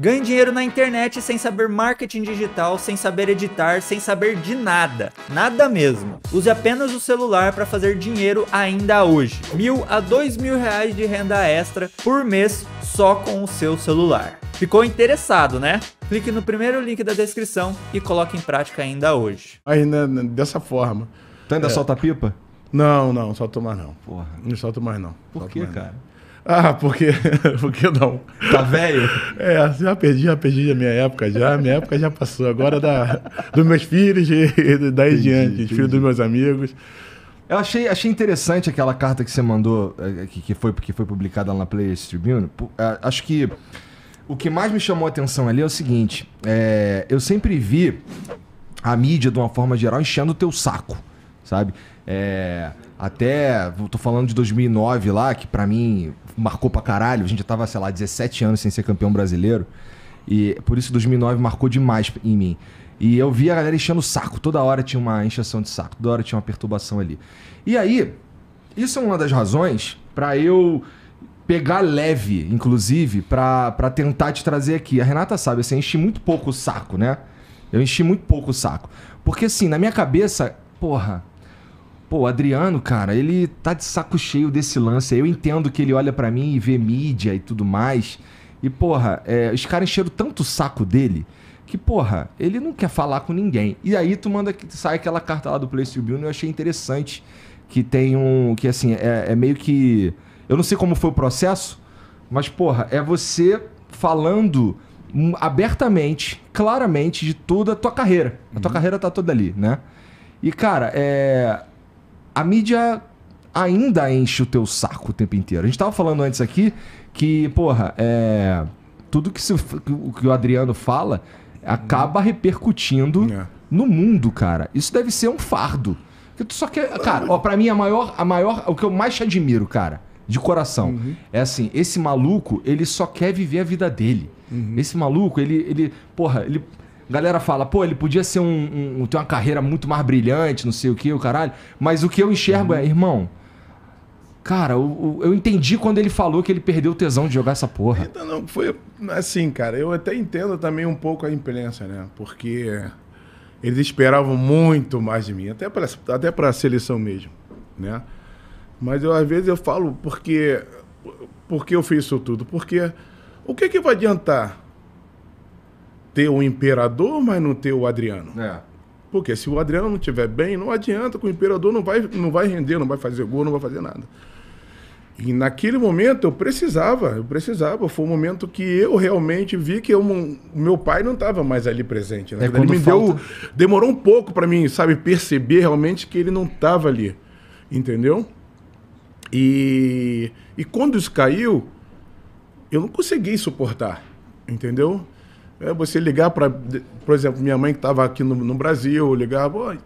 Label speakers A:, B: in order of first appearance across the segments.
A: Ganhe dinheiro na internet sem saber marketing digital, sem saber editar, sem saber de nada. Nada mesmo. Use apenas o celular para fazer dinheiro ainda hoje. Mil a dois mil reais de renda extra por mês só com o seu celular. Ficou interessado, né? Clique no primeiro link da descrição e coloque em prática ainda hoje.
B: Ainda né, né, dessa forma. Tu ainda é. solta pipa? Não, não, solto mais não. Porra. Não solto mais não. Por solto que, cara? Não. Ah, porque, porque não? Tá velho? É, já perdi, já perdi a minha época, já. Minha época já passou. Agora da, dos meus filhos e
A: daí entendi, diante, entendi. filhos dos meus amigos. Eu achei, achei interessante aquela carta que você mandou, é, é, que, que, foi, que foi publicada lá na Players Tribune. É, acho que o que mais me chamou a atenção ali é o seguinte: é, eu sempre vi a mídia, de uma forma geral, enchendo o teu saco sabe? É, até, tô falando de 2009 lá, que para mim marcou pra caralho. A gente já tava, sei lá, 17 anos sem ser campeão brasileiro. E por isso 2009 marcou demais em mim. E eu via a galera enchendo o saco. Toda hora tinha uma inchação de saco, toda hora tinha uma perturbação ali. E aí, isso é uma das razões para eu pegar leve, inclusive, para tentar te trazer aqui. A Renata sabe, assim, eu enchi muito pouco o saco, né? Eu enchi muito pouco o saco. Porque assim, na minha cabeça, porra, Pô, o Adriano, cara, ele tá de saco cheio desse lance. Eu entendo que ele olha para mim e vê mídia e tudo mais. E, porra, é, os caras encheram tanto o saco dele que, porra, ele não quer falar com ninguém. E aí tu manda que sai aquela carta lá do Place Tribune, eu achei interessante. Que tem um. Que assim, é, é meio que. Eu não sei como foi o processo, mas, porra, é você falando hum, abertamente, claramente, de toda a tua carreira. A tua uhum. carreira tá toda ali, né? E, cara, é, a mídia ainda enche o teu saco o tempo inteiro. A gente tava falando antes aqui que, porra, é, tudo que, se, que o Adriano fala acaba repercutindo é. no mundo, cara. Isso deve ser um fardo. Porque tu só quer. Cara, ó, pra mim a maior, a maior. O que eu mais te admiro, cara, de coração, uhum. é assim: esse maluco, ele só quer viver a vida dele. Uhum. Esse maluco, ele, ele. Porra, ele a galera fala, pô, ele podia ser um, um, ter uma carreira muito mais brilhante, não sei o que, o caralho. Mas o que eu enxergo uhum. é, irmão, Cara, eu, eu entendi quando ele falou que ele perdeu o tesão de jogar essa porra.
B: Então, não, foi assim, cara. Eu até entendo também um pouco a imprensa, né? Porque eles esperavam muito mais de mim, até para até a seleção mesmo, né? Mas eu, às vezes eu falo, porque, porque eu fiz isso tudo? Porque o que, que vai adiantar ter o imperador, mas não ter o Adriano. É. Porque se o Adriano não estiver bem, não adianta Com o imperador não vai, não vai render, não vai fazer gol, não vai fazer nada. E naquele momento eu precisava, eu precisava. Foi o um momento que eu realmente vi que eu, meu pai não estava mais ali presente. Né? É ele me falta... deu, demorou um pouco para mim, sabe, perceber realmente que ele não estava ali, entendeu? E, e quando isso caiu, eu não consegui suportar, entendeu? É você ligar para, por exemplo, minha mãe que estava aqui no, no Brasil, ligava,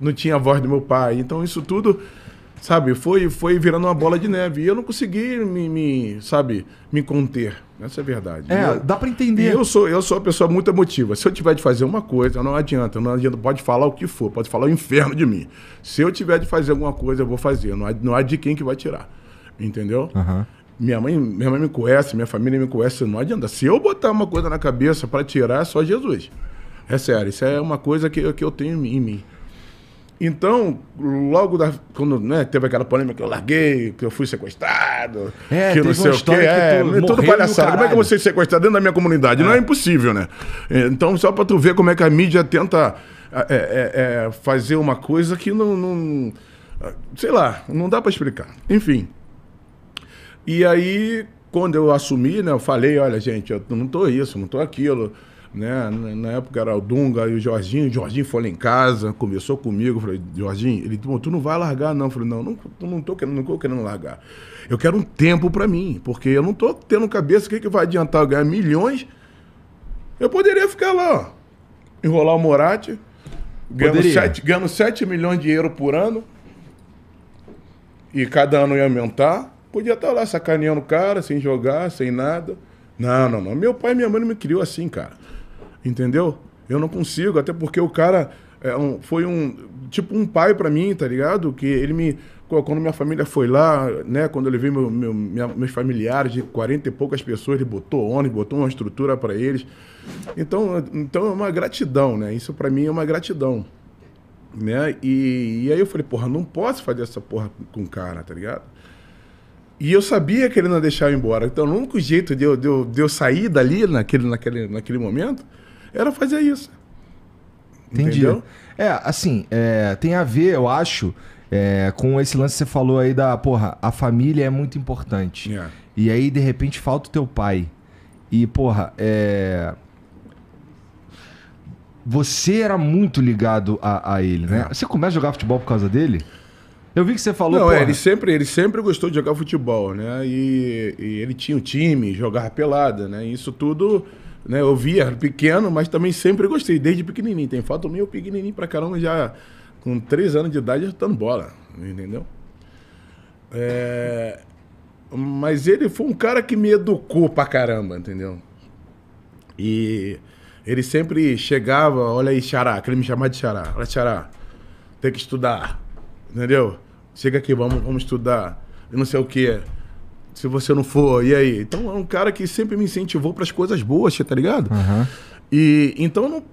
B: não tinha a voz do meu pai. Então isso tudo, sabe, foi, foi virando uma bola de neve. E eu não consegui me, me sabe, me conter. Essa é a verdade. É, eu, dá
A: para entender. Eu
B: sou, eu sou uma pessoa muito emotiva. Se eu tiver de fazer uma coisa, não adianta, não adianta. Pode falar o que for, pode falar o inferno de mim. Se eu tiver de fazer alguma coisa, eu vou fazer. Não há, não há de quem que vai tirar. Entendeu? Uhum. Minha mãe, minha mãe me conhece, minha família me conhece, não adianta. Se eu botar uma coisa na cabeça para tirar, é só Jesus. É sério, isso é uma coisa que, que eu tenho em mim. Então, logo da, quando né, teve aquela polêmica que eu larguei, que eu fui sequestrado, é, que não sei o quê, é, é, tudo palhaçada. Como é que eu vou ser sequestrado dentro da minha comunidade? É. Não é impossível, né? Então, só para tu ver como é que a mídia tenta é, é, é, fazer uma coisa que não, não sei lá, não dá para explicar. Enfim. E aí, quando eu assumi, né, eu falei, olha, gente, eu não tô isso, não tô aquilo. Né? Na época era o Dunga e o Jorginho. O Jorginho foi lá em casa, conversou comigo. Falei, Jorginho, ele disse, tu não vai largar, não. Eu falei, não, não, não, tô querendo, não tô querendo largar. Eu quero um tempo para mim, porque eu não tô tendo cabeça o que, que vai adiantar eu ganhar milhões. Eu poderia ficar lá, ó, enrolar o Moratti, ganhando ganhando 7 milhões de euros por ano, e cada ano ia aumentar Podia estar tá lá sacaneando o cara, sem jogar, sem nada. Não, não, não. Meu pai e minha mãe não me criou assim, cara. Entendeu? Eu não consigo, até porque o cara é um, foi um. Tipo um pai para mim, tá ligado? Que ele me. Quando minha família foi lá, né? Quando eu levei meu, meu minha, meus familiares de 40 e poucas pessoas, ele botou ônibus, botou uma estrutura para eles. Então, então é uma gratidão, né? Isso para mim é uma gratidão. Né? E, e aí eu falei, porra, não posso fazer essa porra com o cara, tá ligado? E eu sabia que ele não deixava eu embora. Então, o único jeito de eu, de eu, de eu sair dali, naquele, naquele, naquele momento, era fazer isso.
A: Entendi. Entendeu? É, assim, é, tem a ver, eu acho, é, com esse lance que você falou aí da, porra, a família é muito importante. Yeah. É. E aí, de repente, falta o teu pai. E, porra, é... Você era muito ligado a, a ele, né? É. Você começa a jogar futebol por causa dele? Eu vi que você falou. Não, é, ele
B: sempre, ele sempre gostou de jogar futebol, né? E, e ele tinha o um time, jogava pelada, né? isso tudo. Né, eu via pequeno, mas também sempre gostei, desde pequenininho. Tem foto meu pequenininho pra caramba, já com 3 anos de idade, já dando bola, entendeu? É, mas ele foi um cara que me educou pra caramba, entendeu? E ele sempre chegava, olha aí, Xará, queria me chamar de Xará, olha Xará, tem que estudar, entendeu? Chega aqui, vamos, vamos estudar. Eu não sei o quê. Se você não for, e aí? Então é um cara que sempre me incentivou para as coisas boas, tá ligado? Uhum. E então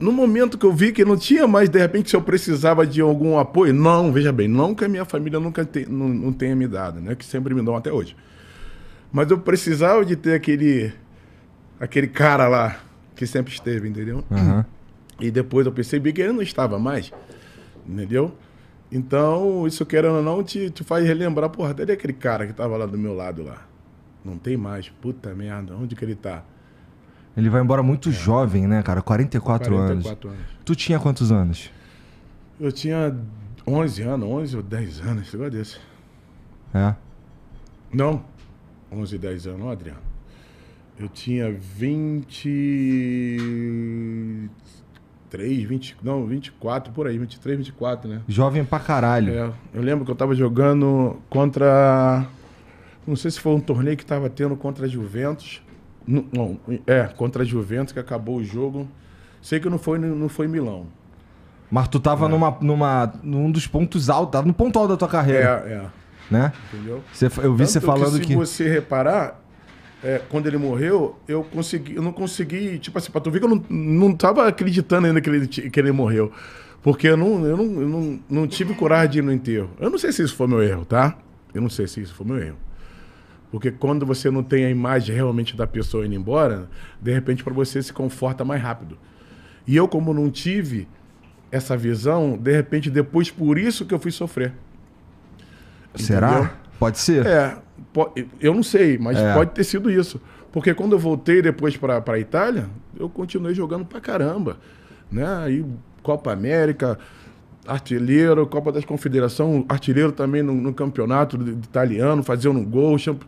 B: no momento que eu vi que não tinha mais, de repente, se eu precisava de algum apoio, não, veja bem, não que a minha família nunca te, não, não, tenha me dado, né? Que sempre me dão até hoje. Mas eu precisava de ter aquele, aquele cara lá que sempre esteve, entendeu? Uhum. E depois eu percebi que ele não estava mais, entendeu? Então, isso querendo ou não, te, te faz relembrar, porra, até aquele cara que tava lá do meu lado lá? Não tem mais, puta merda, onde que ele tá?
A: Ele vai embora muito é. jovem, né, cara? 44, 44 anos. anos. Tu tinha quantos anos?
B: Eu tinha 11 anos, 11 ou 10 anos, igual desse. É? Não, 11, 10 anos, Adriano. Eu tinha 20. 23, 20, não, 24, por aí, 23, 24, né? Jovem pra caralho. É, eu lembro que eu tava jogando contra. Não sei se foi um torneio que tava tendo contra a Juventus. Não,
A: não, é, contra a Juventus, que acabou o jogo. Sei que não foi, não foi Milão. Mas tu tava é. numa, numa, num dos pontos altos, tava no ponto alto da tua carreira. É,
B: é. Né? Entendeu?
A: Cê, eu vi você falando que. Se que...
B: você reparar, é, quando ele morreu, eu consegui, eu não consegui, tipo assim, pra tu ver que eu não, não tava acreditando ainda que ele, que ele morreu. Porque eu, não, eu, não, eu não, não tive coragem de ir no enterro. Eu não sei se isso foi meu erro, tá? Eu não sei se isso foi meu erro. Porque quando você não tem a imagem realmente da pessoa indo embora, de repente para você se conforta mais rápido. E eu, como não tive essa visão, de repente depois por isso que eu fui sofrer.
A: Será? Entendeu? Pode ser.
B: É, eu não sei, mas é. pode ter sido isso. Porque quando eu voltei depois para a Itália, eu continuei jogando para caramba. Né? Aí, Copa América, artilheiro, Copa das Confederações, artilheiro também no, no campeonato italiano, fazendo um gol. Champ...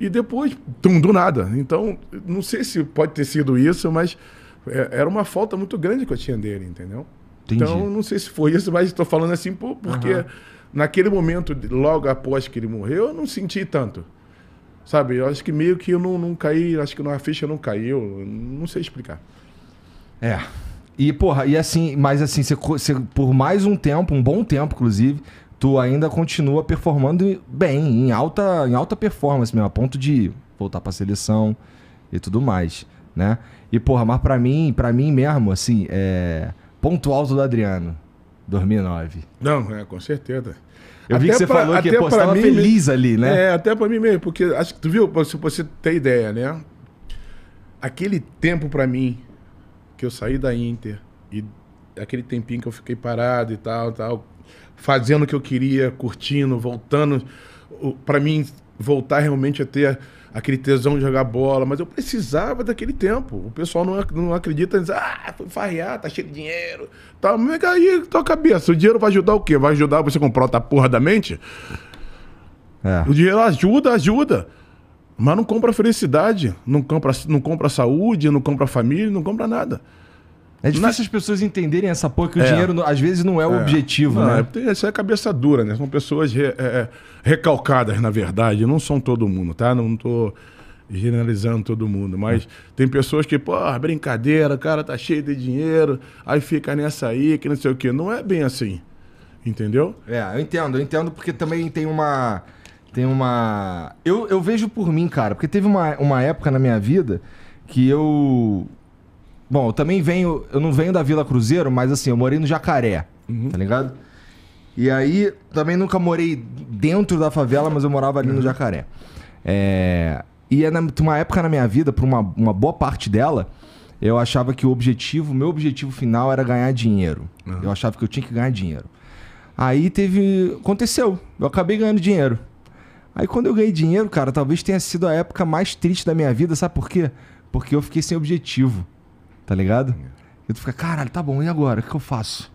B: E depois, tum, do nada. Então, não sei se pode ter sido isso, mas é, era uma falta muito grande que eu tinha dele, entendeu? Entendi. Então, não sei se foi isso, mas estou falando assim porque. Uhum naquele momento, logo após que ele morreu, eu não senti tanto. Sabe? Eu acho que meio que eu não, não caí, acho que a ficha não caiu, não sei explicar.
A: É. E, porra, e assim, mas assim, você, você, por mais um tempo, um bom tempo, inclusive, tu ainda continua performando bem, em alta, em alta performance mesmo, a ponto de voltar pra seleção e tudo mais, né? E, porra, mas pra mim, pra mim mesmo, assim, é. Ponto alto do Adriano. 2009.
B: Não, é, com certeza. Eu até vi que você pra, falou que pô, estava feliz ali, né? É, até para mim mesmo, porque acho que tu viu, se você ter ideia, né? Aquele tempo para mim que eu saí da Inter e aquele tempinho que eu fiquei parado e tal, tal, fazendo o que eu queria, curtindo, voltando, para mim voltar realmente a ter aquele tesão de jogar bola, mas eu precisava daquele tempo. O pessoal não, não acredita, diz, ah, foi farrear, tá cheio de dinheiro. Tá, mas aí, tua cabeça, o dinheiro vai ajudar o quê? Vai ajudar você comprar outra porra da mente? É. O dinheiro ajuda, ajuda. Mas não compra felicidade, não compra, não compra saúde, não compra família, não compra nada. É difícil as pessoas entenderem essa porra que o é. dinheiro às
A: vezes não é o é. objetivo, não, né?
B: Isso é, é cabeça dura, né? São pessoas re, é, é, recalcadas, na verdade. Não são todo mundo, tá? Não tô generalizando todo mundo, mas é. tem pessoas que, pô, brincadeira, o cara tá cheio de dinheiro, aí fica nessa aí,
A: que não sei o quê. Não é bem assim. Entendeu? É, eu entendo, eu entendo porque também tem uma. Tem uma. Eu, eu vejo por mim, cara, porque teve uma, uma época na minha vida que eu Bom, eu também venho. Eu não venho da Vila Cruzeiro, mas assim, eu morei no Jacaré. Uhum. Tá ligado? E aí, também nunca morei dentro da favela, mas eu morava ali uhum. no Jacaré. É, e é na, uma época na minha vida, por uma, uma boa parte dela, eu achava que o objetivo, meu objetivo final era ganhar dinheiro. Uhum. Eu achava que eu tinha que ganhar dinheiro. Aí teve. Aconteceu. Eu acabei ganhando dinheiro. Aí quando eu ganhei dinheiro, cara, talvez tenha sido a época mais triste da minha vida, sabe por quê? Porque eu fiquei sem objetivo. Tá ligado? E tu fica, caralho, tá bom, e agora? O que eu faço?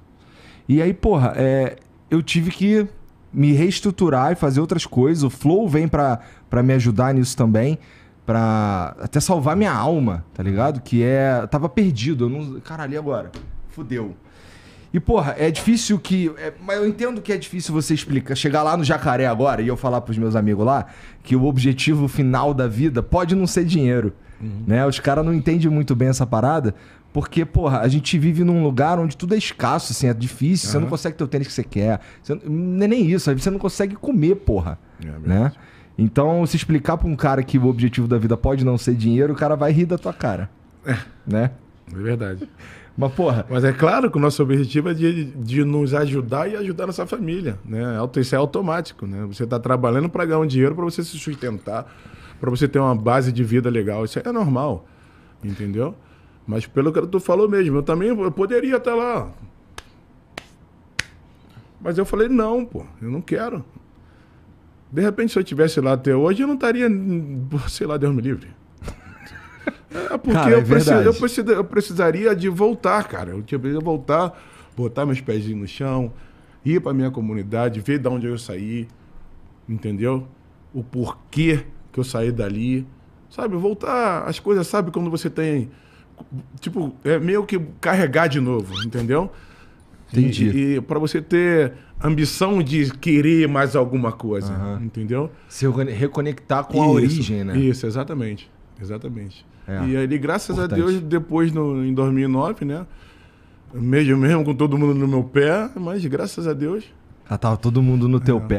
A: E aí, porra, é, eu tive que me reestruturar e fazer outras coisas. O Flow vem pra, pra me ajudar nisso também. Pra até salvar minha alma, tá ligado? Que é. Eu tava perdido. Eu não. Caralho, e agora? Fudeu. E, porra, é difícil que. É, mas eu entendo que é difícil você explicar. Chegar lá no jacaré agora e eu falar pros meus amigos lá que o objetivo final da vida pode não ser dinheiro. Uhum. Né? Os caras não entendem muito bem essa parada, porque, porra, a gente vive num lugar onde tudo é escasso, assim, é difícil, uhum. você não consegue ter o tênis que você quer. Você, é nem isso, você não consegue comer, porra. É né? Então, se explicar pra um cara que o objetivo da vida pode não ser dinheiro, o cara vai rir da tua cara. É. Né?
B: É verdade. Mas, porra. Mas é claro que o nosso objetivo é de, de nos ajudar e ajudar nossa família. Né? Isso é automático, né? Você está trabalhando para ganhar um dinheiro para você se sustentar para você ter uma base de vida legal. Isso é normal, entendeu? Mas pelo que tu falou mesmo, eu também eu poderia estar lá. Mas eu falei, não, pô, eu não quero. De repente, se eu tivesse lá até hoje, eu não estaria, sei lá, Deus me livre. É porque cara, é eu, eu, eu, precisaria de voltar, cara. Eu tinha tipo, que voltar, botar meus pezinhos no chão, ir para minha comunidade, ver de onde eu saí, entendeu? O porquê que eu saí dali. Sabe, voltar as coisas, sabe, quando você tem. Tipo, é meio que carregar de novo, entendeu? Entendi. E, e para você ter ambição de querer mais alguma coisa, uhum. entendeu? Se reconectar com isso, a origem, né? Isso, exatamente. Exatamente. É. E ali, graças Importante. a Deus, depois, no, em 2009, né? Mesmo, mesmo com todo mundo no meu pé, mas graças a Deus.
A: Ah, tava todo mundo no teu é. pé.